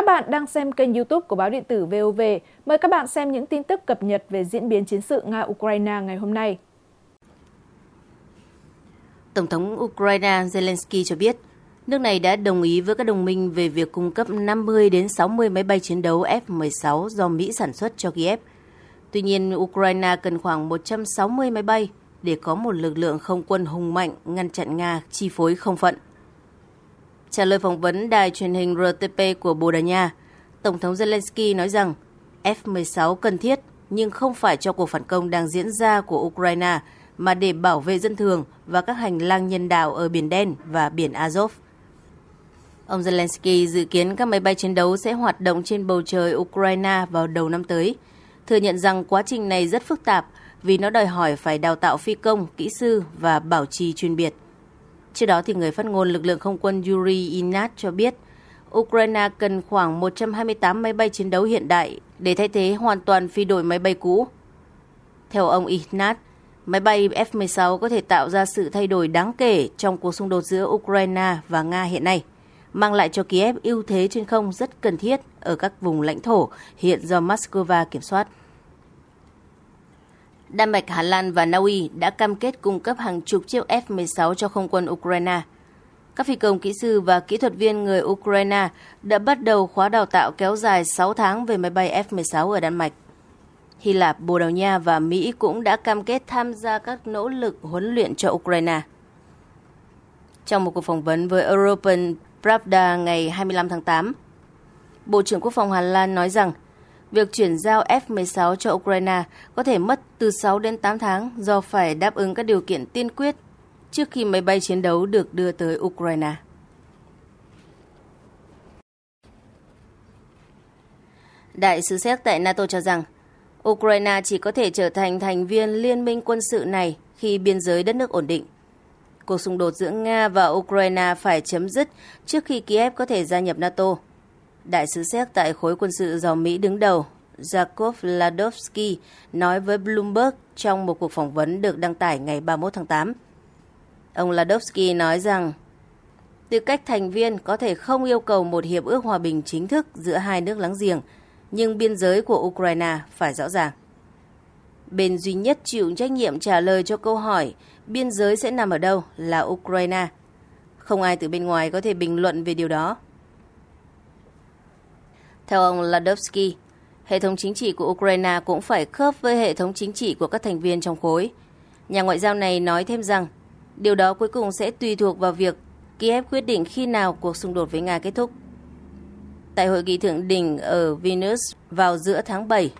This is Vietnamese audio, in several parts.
Các bạn đang xem kênh YouTube của báo điện tử VOV. Mời các bạn xem những tin tức cập nhật về diễn biến chiến sự Nga-Ukraine ngày hôm nay. Tổng thống Ukraine Zelensky cho biết, nước này đã đồng ý với các đồng minh về việc cung cấp 50 đến 60 máy bay chiến đấu F-16 do Mỹ sản xuất cho Kiev. Tuy nhiên, Ukraine cần khoảng 160 máy bay để có một lực lượng không quân hùng mạnh ngăn chặn Nga chi phối không phận – Trả lời phỏng vấn đài truyền hình RTP của Bồ Đào Nha, Tổng thống Zelensky nói rằng F-16 cần thiết nhưng không phải cho cuộc phản công đang diễn ra của Ukraine mà để bảo vệ dân thường và các hành lang nhân đạo ở Biển Đen và Biển Azov. Ông Zelensky dự kiến các máy bay chiến đấu sẽ hoạt động trên bầu trời Ukraine vào đầu năm tới, thừa nhận rằng quá trình này rất phức tạp vì nó đòi hỏi phải đào tạo phi công, kỹ sư và bảo trì chuyên biệt. Trước đó, thì người phát ngôn lực lượng không quân Yuri Inat cho biết Ukraine cần khoảng 128 máy bay chiến đấu hiện đại để thay thế hoàn toàn phi đội máy bay cũ. Theo ông Inat, máy bay F-16 có thể tạo ra sự thay đổi đáng kể trong cuộc xung đột giữa Ukraine và Nga hiện nay, mang lại cho Kiev ưu thế trên không rất cần thiết ở các vùng lãnh thổ hiện do Moscow kiểm soát. Đan Mạch, Hà Lan và Na Uy đã cam kết cung cấp hàng chục chiếc F-16 cho không quân Ukraine. Các phi công kỹ sư và kỹ thuật viên người Ukraine đã bắt đầu khóa đào tạo kéo dài 6 tháng về máy bay F-16 ở Đan Mạch. Hy Lạp, Bồ Đào Nha và Mỹ cũng đã cam kết tham gia các nỗ lực huấn luyện cho Ukraine. Trong một cuộc phỏng vấn với European Pravda ngày 25 tháng 8, Bộ trưởng Quốc phòng Hà Lan nói rằng – việc chuyển giao F-16 cho Ukraine có thể mất từ 6 đến 8 tháng do phải đáp ứng các điều kiện tiên quyết trước khi máy bay chiến đấu được đưa tới Ukraine. Đại sứ Séc tại NATO cho rằng Ukraine chỉ có thể trở thành thành viên liên minh quân sự này khi biên giới đất nước ổn định. Cuộc xung đột giữa Nga và Ukraine phải chấm dứt trước khi Kiev có thể gia nhập NATO. Đại sứ Séc tại khối quân sự do Mỹ đứng đầu Jakov Ladovsky nói với Bloomberg trong một cuộc phỏng vấn được đăng tải ngày 31 tháng 8. Ông Ladovsky nói rằng tư cách thành viên có thể không yêu cầu một hiệp ước hòa bình chính thức giữa hai nước láng giềng, nhưng biên giới của Ukraine phải rõ ràng. Bên duy nhất chịu trách nhiệm trả lời cho câu hỏi biên giới sẽ nằm ở đâu là Ukraine. Không ai từ bên ngoài có thể bình luận về điều đó. Theo ông Ladovsky, hệ thống chính trị của Ukraine cũng phải khớp với hệ thống chính trị của các thành viên trong khối. Nhà ngoại giao này nói thêm rằng, điều đó cuối cùng sẽ tùy thuộc vào việc Kiev quyết định khi nào cuộc xung đột với Nga kết thúc. Tại hội nghị thượng đỉnh ở Venus vào giữa tháng 7,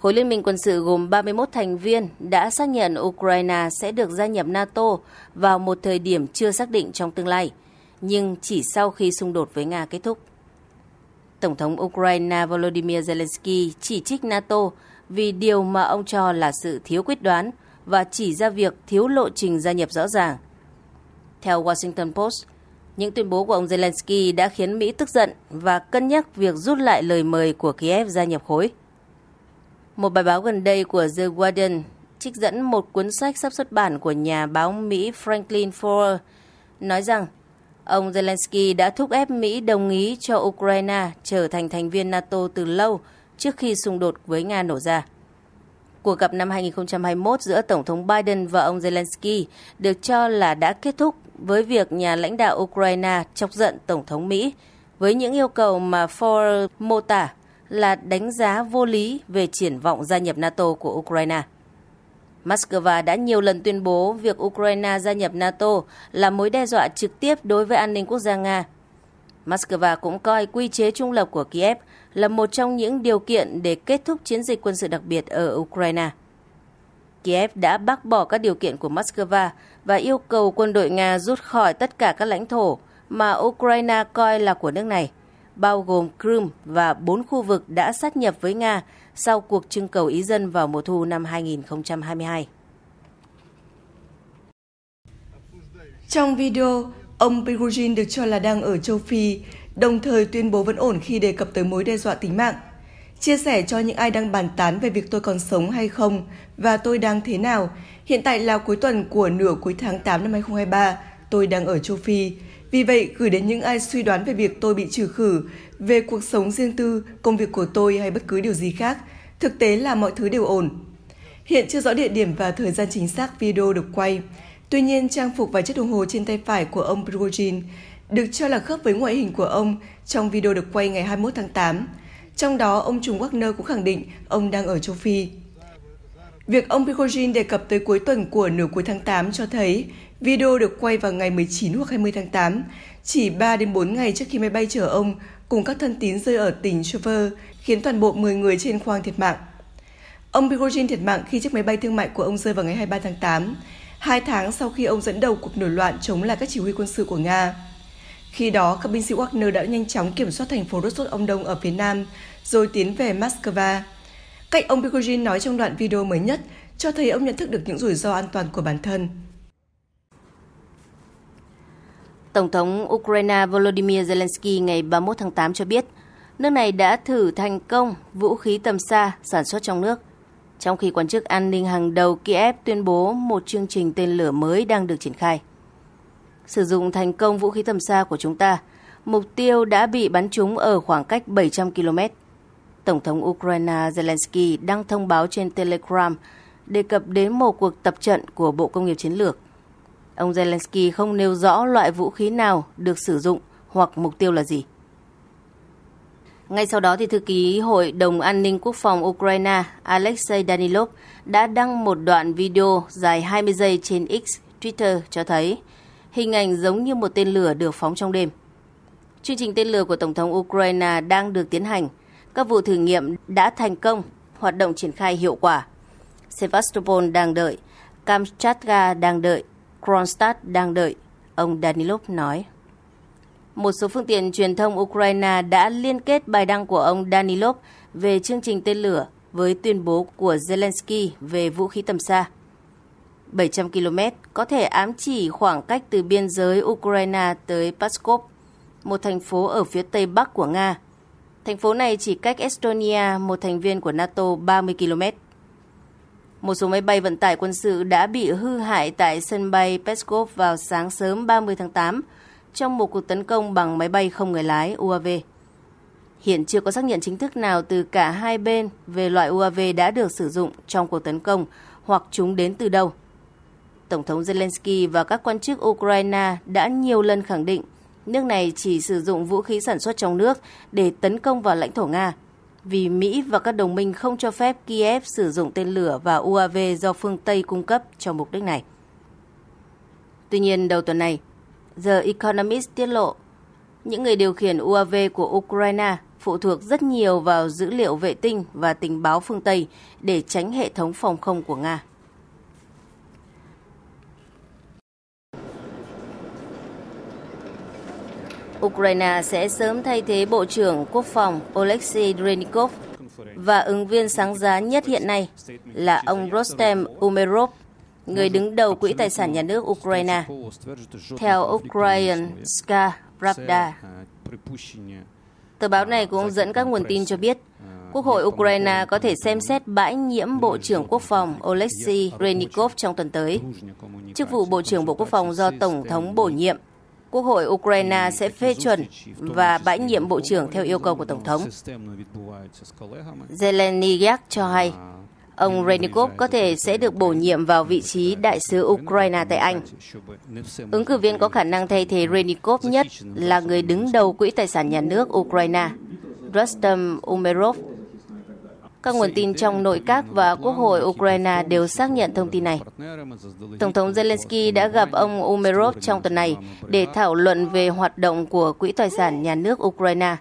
khối liên minh quân sự gồm 31 thành viên đã xác nhận Ukraine sẽ được gia nhập NATO vào một thời điểm chưa xác định trong tương lai, nhưng chỉ sau khi xung đột với Nga kết thúc. Tổng thống Ukraine Volodymyr Zelensky chỉ trích NATO vì điều mà ông cho là sự thiếu quyết đoán và chỉ ra việc thiếu lộ trình gia nhập rõ ràng. Theo Washington Post, những tuyên bố của ông Zelensky đã khiến Mỹ tức giận và cân nhắc việc rút lại lời mời của Kiev gia nhập khối. Một bài báo gần đây của The Guardian trích dẫn một cuốn sách sắp xuất bản của nhà báo Mỹ Franklin Foer nói rằng Ông Zelensky đã thúc ép Mỹ đồng ý cho Ukraine trở thành thành viên NATO từ lâu trước khi xung đột với Nga nổ ra. Cuộc gặp năm 2021 giữa Tổng thống Biden và ông Zelensky được cho là đã kết thúc với việc nhà lãnh đạo Ukraine chọc giận Tổng thống Mỹ với những yêu cầu mà Ford mô tả là đánh giá vô lý về triển vọng gia nhập NATO của Ukraine. Moscow đã nhiều lần tuyên bố việc Ukraine gia nhập NATO là mối đe dọa trực tiếp đối với an ninh quốc gia Nga. Moscow cũng coi quy chế trung lập của Kiev là một trong những điều kiện để kết thúc chiến dịch quân sự đặc biệt ở Ukraine. Kiev đã bác bỏ các điều kiện của Moscow và yêu cầu quân đội Nga rút khỏi tất cả các lãnh thổ mà Ukraine coi là của nước này, bao gồm Crimea và bốn khu vực đã sát nhập với Nga sau cuộc trưng cầu ý dân vào mùa thu năm 2022. Trong video, ông Prigozhin được cho là đang ở châu Phi, đồng thời tuyên bố vẫn ổn khi đề cập tới mối đe dọa tính mạng. Chia sẻ cho những ai đang bàn tán về việc tôi còn sống hay không và tôi đang thế nào. Hiện tại là cuối tuần của nửa cuối tháng 8 năm 2023, tôi đang ở châu Phi. Vì vậy, gửi đến những ai suy đoán về việc tôi bị trừ khử, về cuộc sống riêng tư, công việc của tôi hay bất cứ điều gì khác, thực tế là mọi thứ đều ổn. Hiện chưa rõ địa điểm và thời gian chính xác video được quay. Tuy nhiên, trang phục và chiếc đồng hồ trên tay phải của ông Prigozhin được cho là khớp với ngoại hình của ông trong video được quay ngày 21 tháng 8. Trong đó, ông Trùng Wagner cũng khẳng định ông đang ở châu Phi. Việc ông Prigozhin đề cập tới cuối tuần của nửa cuối tháng 8 cho thấy Video được quay vào ngày 19 hoặc 20 tháng 8, chỉ 3 đến 4 ngày trước khi máy bay chở ông cùng các thân tín rơi ở tỉnh Chauver, khiến toàn bộ 10 người trên khoang thiệt mạng. Ông Prigozhin thiệt mạng khi chiếc máy bay thương mại của ông rơi vào ngày 23 tháng 8, hai tháng sau khi ông dẫn đầu cuộc nổi loạn chống lại các chỉ huy quân sự của Nga. Khi đó, các binh sĩ Wagner đã nhanh chóng kiểm soát thành phố Rostov ông Đông ở phía nam, rồi tiến về Moscow. Cách ông Prigozhin nói trong đoạn video mới nhất cho thấy ông nhận thức được những rủi ro an toàn của bản thân. Tổng thống Ukraine Volodymyr Zelensky ngày 31 tháng 8 cho biết, nước này đã thử thành công vũ khí tầm xa sản xuất trong nước, trong khi quan chức an ninh hàng đầu Kiev tuyên bố một chương trình tên lửa mới đang được triển khai. Sử dụng thành công vũ khí tầm xa của chúng ta, mục tiêu đã bị bắn trúng ở khoảng cách 700 km. Tổng thống Ukraine Zelensky đang thông báo trên Telegram đề cập đến một cuộc tập trận của Bộ Công nghiệp Chiến lược Ông Zelensky không nêu rõ loại vũ khí nào được sử dụng hoặc mục tiêu là gì. Ngay sau đó, thì thư ký Hội đồng An ninh Quốc phòng Ukraine Alexei Danilov đã đăng một đoạn video dài 20 giây trên X Twitter cho thấy hình ảnh giống như một tên lửa được phóng trong đêm. Chương trình tên lửa của Tổng thống Ukraine đang được tiến hành. Các vụ thử nghiệm đã thành công, hoạt động triển khai hiệu quả. Sevastopol đang đợi, Kamchatka đang đợi, Kronstadt đang đợi, ông Danilov nói. Một số phương tiện truyền thông Ukraine đã liên kết bài đăng của ông Danilov về chương trình tên lửa với tuyên bố của Zelensky về vũ khí tầm xa. 700 km có thể ám chỉ khoảng cách từ biên giới Ukraine tới Pskov, một thành phố ở phía tây bắc của Nga. Thành phố này chỉ cách Estonia, một thành viên của NATO, 30 km. Một số máy bay vận tải quân sự đã bị hư hại tại sân bay Peskov vào sáng sớm 30 tháng 8 trong một cuộc tấn công bằng máy bay không người lái UAV. Hiện chưa có xác nhận chính thức nào từ cả hai bên về loại UAV đã được sử dụng trong cuộc tấn công hoặc chúng đến từ đâu. Tổng thống Zelensky và các quan chức Ukraine đã nhiều lần khẳng định nước này chỉ sử dụng vũ khí sản xuất trong nước để tấn công vào lãnh thổ Nga – vì Mỹ và các đồng minh không cho phép Kiev sử dụng tên lửa và UAV do phương Tây cung cấp cho mục đích này. Tuy nhiên, đầu tuần này, The Economist tiết lộ những người điều khiển UAV của Ukraine phụ thuộc rất nhiều vào dữ liệu vệ tinh và tình báo phương Tây để tránh hệ thống phòng không của Nga. Ukraine sẽ sớm thay thế Bộ trưởng Quốc phòng Oleksiy Drenikov và ứng viên sáng giá nhất hiện nay là ông Rostem Umerov, người đứng đầu Quỹ Tài sản Nhà nước Ukraine. Theo Ukrainska Pravda, tờ báo này cũng dẫn các nguồn tin cho biết Quốc hội Ukraine có thể xem xét bãi nhiễm Bộ trưởng Quốc phòng Oleksiy Renikov trong tuần tới. Chức vụ Bộ trưởng Bộ Quốc phòng do Tổng thống bổ nhiệm Quốc hội Ukraine sẽ phê chuẩn và bãi nhiệm bộ trưởng theo yêu cầu của Tổng thống. Zelensky cho hay, à, ông Renikov có thể sẽ được bổ nhiệm vào vị trí đại sứ Ukraine tại Anh. Ứng cử viên có khả năng thay thế Renikov nhất là người đứng đầu Quỹ Tài sản Nhà nước Ukraine, Rustam Umerov, các nguồn tin trong nội các và quốc hội Ukraine đều xác nhận thông tin này. Tổng thống Zelensky đã gặp ông Umerov trong tuần này để thảo luận về hoạt động của Quỹ Tài sản Nhà nước Ukraine.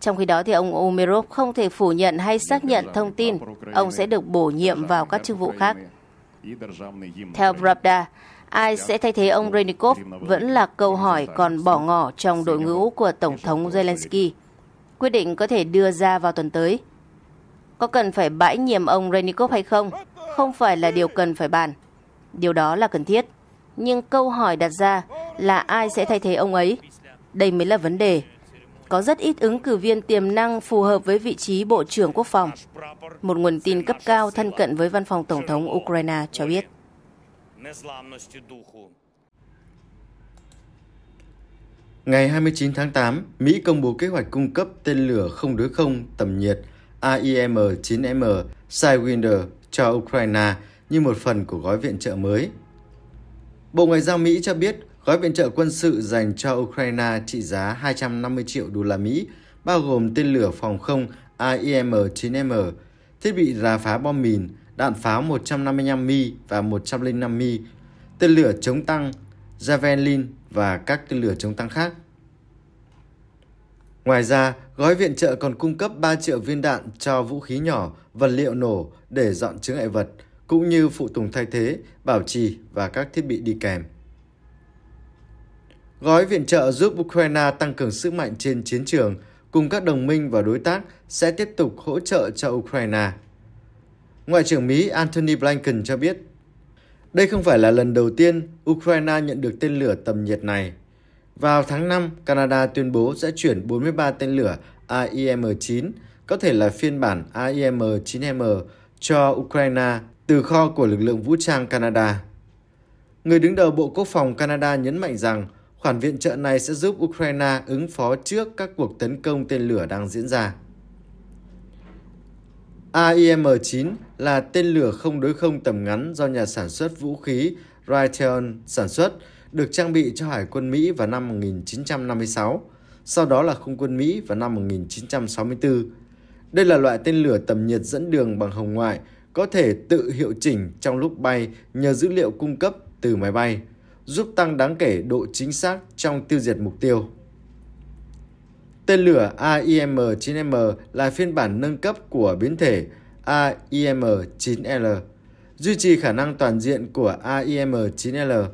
Trong khi đó, thì ông Umerov không thể phủ nhận hay xác nhận thông tin ông sẽ được bổ nhiệm vào các chức vụ khác. Theo Pravda, ai sẽ thay thế ông Renikov vẫn là câu hỏi còn bỏ ngỏ trong đội ngũ của Tổng thống Zelensky. Quyết định có thể đưa ra vào tuần tới. Có cần phải bãi nhiệm ông Renikov hay không? Không phải là điều cần phải bàn. Điều đó là cần thiết. Nhưng câu hỏi đặt ra là ai sẽ thay thế ông ấy? Đây mới là vấn đề. Có rất ít ứng cử viên tiềm năng phù hợp với vị trí Bộ trưởng Quốc phòng. Một nguồn tin cấp cao thân cận với văn phòng Tổng thống Ukraine cho biết. Ngày 29 tháng 8, Mỹ công bố kế hoạch cung cấp tên lửa không đối không tầm nhiệt – AIM-9M Sidewinder cho Ukraine như một phần của gói viện trợ mới. Bộ Ngoại giao Mỹ cho biết gói viện trợ quân sự dành cho Ukraine trị giá 250 triệu đô la Mỹ, bao gồm tên lửa phòng không AIM-9M, thiết bị rà phá bom mìn, đạn pháo 155 mm và 105 mm, tên lửa chống tăng Javelin và các tên lửa chống tăng khác. Ngoài ra, gói viện trợ còn cung cấp 3 triệu viên đạn cho vũ khí nhỏ, vật liệu nổ để dọn chứa ngại vật, cũng như phụ tùng thay thế, bảo trì và các thiết bị đi kèm. Gói viện trợ giúp Ukraine tăng cường sức mạnh trên chiến trường, cùng các đồng minh và đối tác sẽ tiếp tục hỗ trợ cho Ukraine. Ngoại trưởng Mỹ Antony Blinken cho biết, đây không phải là lần đầu tiên Ukraine nhận được tên lửa tầm nhiệt này. Vào tháng 5, Canada tuyên bố sẽ chuyển 43 tên lửa AIM-9, có thể là phiên bản AIM-9M, cho Ukraine từ kho của lực lượng vũ trang Canada. Người đứng đầu Bộ Quốc phòng Canada nhấn mạnh rằng khoản viện trợ này sẽ giúp Ukraine ứng phó trước các cuộc tấn công tên lửa đang diễn ra. AIM-9 là tên lửa không đối không tầm ngắn do nhà sản xuất vũ khí Raytheon sản xuất, được trang bị cho Hải quân Mỹ vào năm 1956, sau đó là Không quân Mỹ vào năm 1964. Đây là loại tên lửa tầm nhiệt dẫn đường bằng hồng ngoại, có thể tự hiệu chỉnh trong lúc bay nhờ dữ liệu cung cấp từ máy bay, giúp tăng đáng kể độ chính xác trong tiêu diệt mục tiêu. Tên lửa AIM-9M là phiên bản nâng cấp của biến thể AIM-9L, duy trì khả năng toàn diện của AIM-9L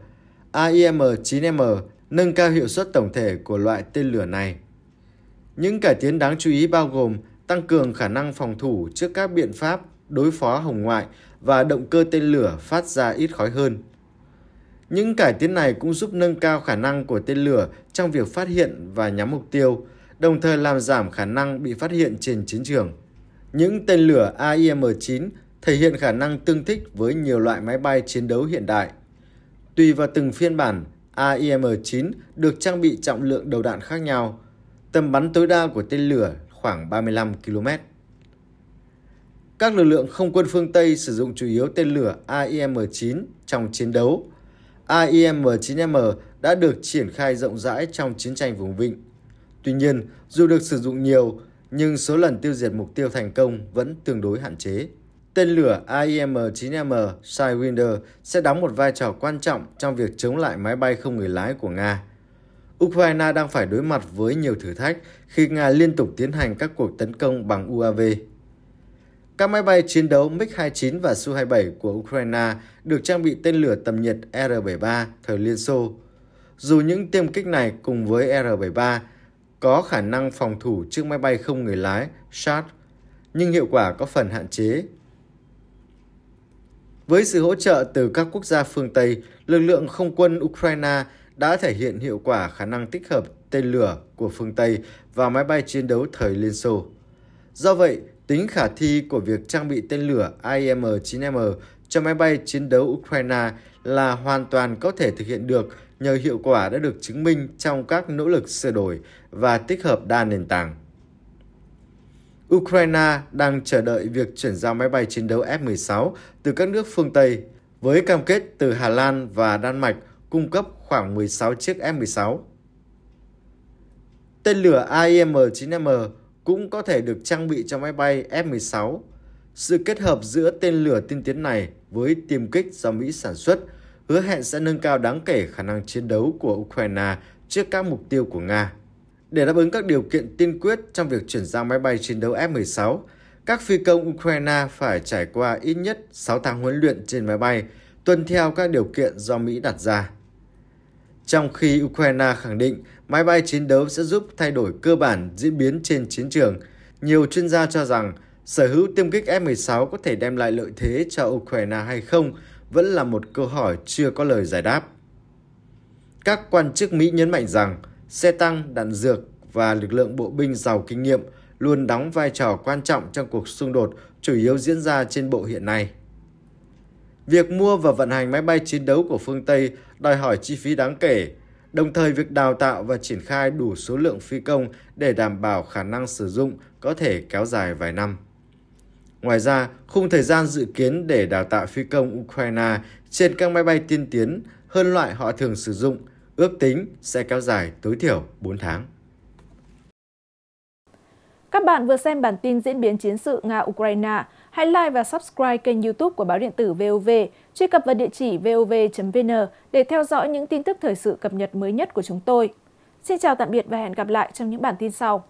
AIM-9M nâng cao hiệu suất tổng thể của loại tên lửa này. Những cải tiến đáng chú ý bao gồm tăng cường khả năng phòng thủ trước các biện pháp đối phó hồng ngoại và động cơ tên lửa phát ra ít khói hơn. Những cải tiến này cũng giúp nâng cao khả năng của tên lửa trong việc phát hiện và nhắm mục tiêu, đồng thời làm giảm khả năng bị phát hiện trên chiến trường. Những tên lửa AIM-9 thể hiện khả năng tương thích với nhiều loại máy bay chiến đấu hiện đại. Tùy vào từng phiên bản, AIM-9 được trang bị trọng lượng đầu đạn khác nhau, tầm bắn tối đa của tên lửa khoảng 35 km. Các lực lượng không quân phương Tây sử dụng chủ yếu tên lửa AIM-9 trong chiến đấu. AIM-9M đã được triển khai rộng rãi trong chiến tranh vùng vịnh. Tuy nhiên, dù được sử dụng nhiều, nhưng số lần tiêu diệt mục tiêu thành công vẫn tương đối hạn chế. Tên lửa AIM-9M Sidewinder sẽ đóng một vai trò quan trọng trong việc chống lại máy bay không người lái của Nga. Ukraine đang phải đối mặt với nhiều thử thách khi Nga liên tục tiến hành các cuộc tấn công bằng UAV. Các máy bay chiến đấu MiG-29 và Su-27 của Ukraine được trang bị tên lửa tầm nhiệt R-73 thời Liên Xô. Dù những tiêm kích này cùng với R-73 có khả năng phòng thủ trước máy bay không người lái SAR, nhưng hiệu quả có phần hạn chế với sự hỗ trợ từ các quốc gia phương Tây, lực lượng không quân Ukraine đã thể hiện hiệu quả khả năng tích hợp tên lửa của phương Tây và máy bay chiến đấu thời Liên Xô. Do vậy, tính khả thi của việc trang bị tên lửa IM-9M cho máy bay chiến đấu Ukraine là hoàn toàn có thể thực hiện được nhờ hiệu quả đã được chứng minh trong các nỗ lực sửa đổi và tích hợp đa nền tảng. Ukraine đang chờ đợi việc chuyển giao máy bay chiến đấu F-16 từ các nước phương Tây, với cam kết từ Hà Lan và Đan Mạch cung cấp khoảng 16 chiếc F-16. Tên lửa AIM-9M cũng có thể được trang bị cho máy bay F-16. Sự kết hợp giữa tên lửa tiên tiến này với tiêm kích do Mỹ sản xuất hứa hẹn sẽ nâng cao đáng kể khả năng chiến đấu của Ukraine trước các mục tiêu của Nga. Để đáp ứng các điều kiện tiên quyết trong việc chuyển giao máy bay chiến đấu F-16, các phi công Ukraine phải trải qua ít nhất 6 tháng huấn luyện trên máy bay, tuân theo các điều kiện do Mỹ đặt ra. Trong khi Ukraine khẳng định máy bay chiến đấu sẽ giúp thay đổi cơ bản diễn biến trên chiến trường, nhiều chuyên gia cho rằng sở hữu tiêm kích F-16 có thể đem lại lợi thế cho Ukraine hay không vẫn là một câu hỏi chưa có lời giải đáp. Các quan chức Mỹ nhấn mạnh rằng xe tăng, đạn dược và lực lượng bộ binh giàu kinh nghiệm luôn đóng vai trò quan trọng trong cuộc xung đột chủ yếu diễn ra trên bộ hiện nay. Việc mua và vận hành máy bay chiến đấu của phương Tây đòi hỏi chi phí đáng kể, đồng thời việc đào tạo và triển khai đủ số lượng phi công để đảm bảo khả năng sử dụng có thể kéo dài vài năm. Ngoài ra, khung thời gian dự kiến để đào tạo phi công Ukraine trên các máy bay tiên tiến hơn loại họ thường sử dụng ước tính sẽ kéo dài tối thiểu 4 tháng. Các bạn vừa xem bản tin diễn biến chiến sự Nga-Ukraine. Hãy like và subscribe kênh youtube của báo điện tử VOV, truy cập vào địa chỉ vov.vn để theo dõi những tin tức thời sự cập nhật mới nhất của chúng tôi. Xin chào tạm biệt và hẹn gặp lại trong những bản tin sau.